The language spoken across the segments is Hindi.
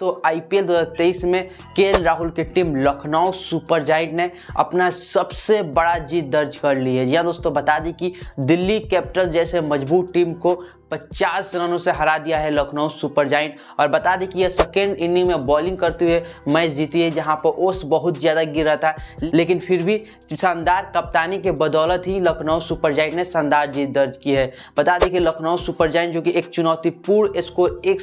तो आईपीएल 2023 में के राहुल की टीम लखनऊ सुपर जाइट ने अपना सबसे बड़ा जीत दर्ज कर ली है या दोस्तों बता दी कि दिल्ली कैपिटल जैसे मजबूत टीम को पचास रनों से हरा दिया है लखनऊ सुपर जाइंट और बता दें कि यह सेकेंड इनिंग में बॉलिंग करते हुए मैच जीती है जहां पर ओस बहुत ज़्यादा गिर रहा था लेकिन फिर भी शानदार कप्तानी के बदौलत ही लखनऊ सुपर जाइंट ने शानदार जीत दर्ज की है बता दें कि लखनऊ सुपर जाइंट जो कि एक चुनौतीपूर्ण स्कोर एक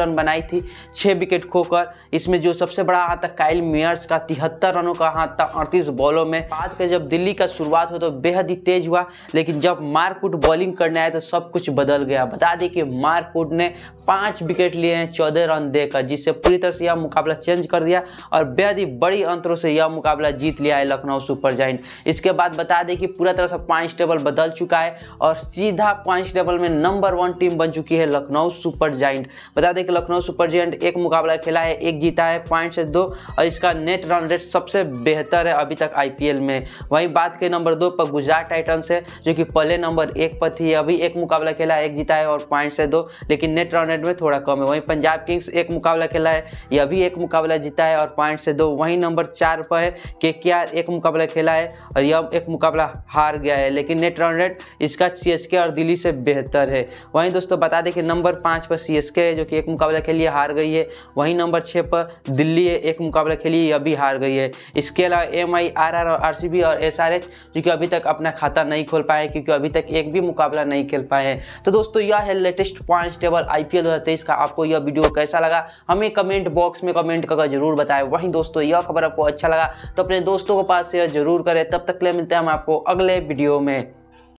रन बनाई थी छः विकेट खोकर इसमें जो सबसे बड़ा हाथ था काइल मेयर्स का तिहत्तर रनों का हाथ था अड़तीस बॉलों में आज का जब दिल्ली का शुरुआत हो तो बेहद ही तेज हुआ लेकिन जब मारकुट बॉलिंग करने आए तो सब कुछ बदल गया बता दें कि मार्क वुड ने पांच विकेट लिए हैं चौदह रन देकर जिससे पूरी तरह से यह मुकाबला चेंज कर दिया और बेहद ही बड़ी अंतरों से यह मुकाबला जीत लिया है लखनऊ सुपर जाइन इसके बाद बता दें कि पूरा तरह से पॉइंट टेबल बदल चुका है और सीधा पॉइंट टेबल में नंबर वन टीम बन चुकी है लखनऊ सुपर जाइंट बता दें कि लखनऊ सुपर जाइंट एक मुकाबला खेला है एक जीता है पॉइंट से दो और इसका नेट रन रेट सबसे बेहतर है अभी तक आई में वहीं बात करें नंबर दो पर गुजरात टाइटन्स है जो कि पहले नंबर एक पर थी अभी एक मुकाबला खेला है एक जीता है और पॉइंट से दो लेकिन नेट रन रेट में थोड़ा कम है वहीं पंजाब किंग्स एक मुकाबला खेला है यह भी एक मुकाबला जीता है और पॉइंट से दो वहीं नंबर चार पर है के एक मुकाबला खेला है और यह एक मुकाबला हार गया है लेकिन नेट रन रेट इसका सी और दिल्ली से बेहतर है वहीं दोस्तों बता दें कि नंबर पाँच पर सी है जो कि एक मुकाबला खेलिए हार गई है वहीं नंबर छः पर दिल्ली है एक मुकाबला खेलिए यह भी हार गई है इसके अलावा एम आई आर आर और आर सी बी और एस आर एच जो कि अभी तक अपना खाता नहीं खोल पाए क्योंकि अभी तक एक भी मुकाबला नहीं खेल पाए हैं तो दोस्तों दोस्तों यह है लेटेस्ट पॉइंट्स टेबल आईपीएल 2023 का आपको यह वीडियो कैसा लगा हमें कमेंट बॉक्स में कमेंट करके जरूर बताएं वहीं दोस्तों यह खबर आपको अच्छा लगा तो अपने दोस्तों के पास शेयर जरूर करें तब तक ले मिलते हैं हम आपको अगले वीडियो में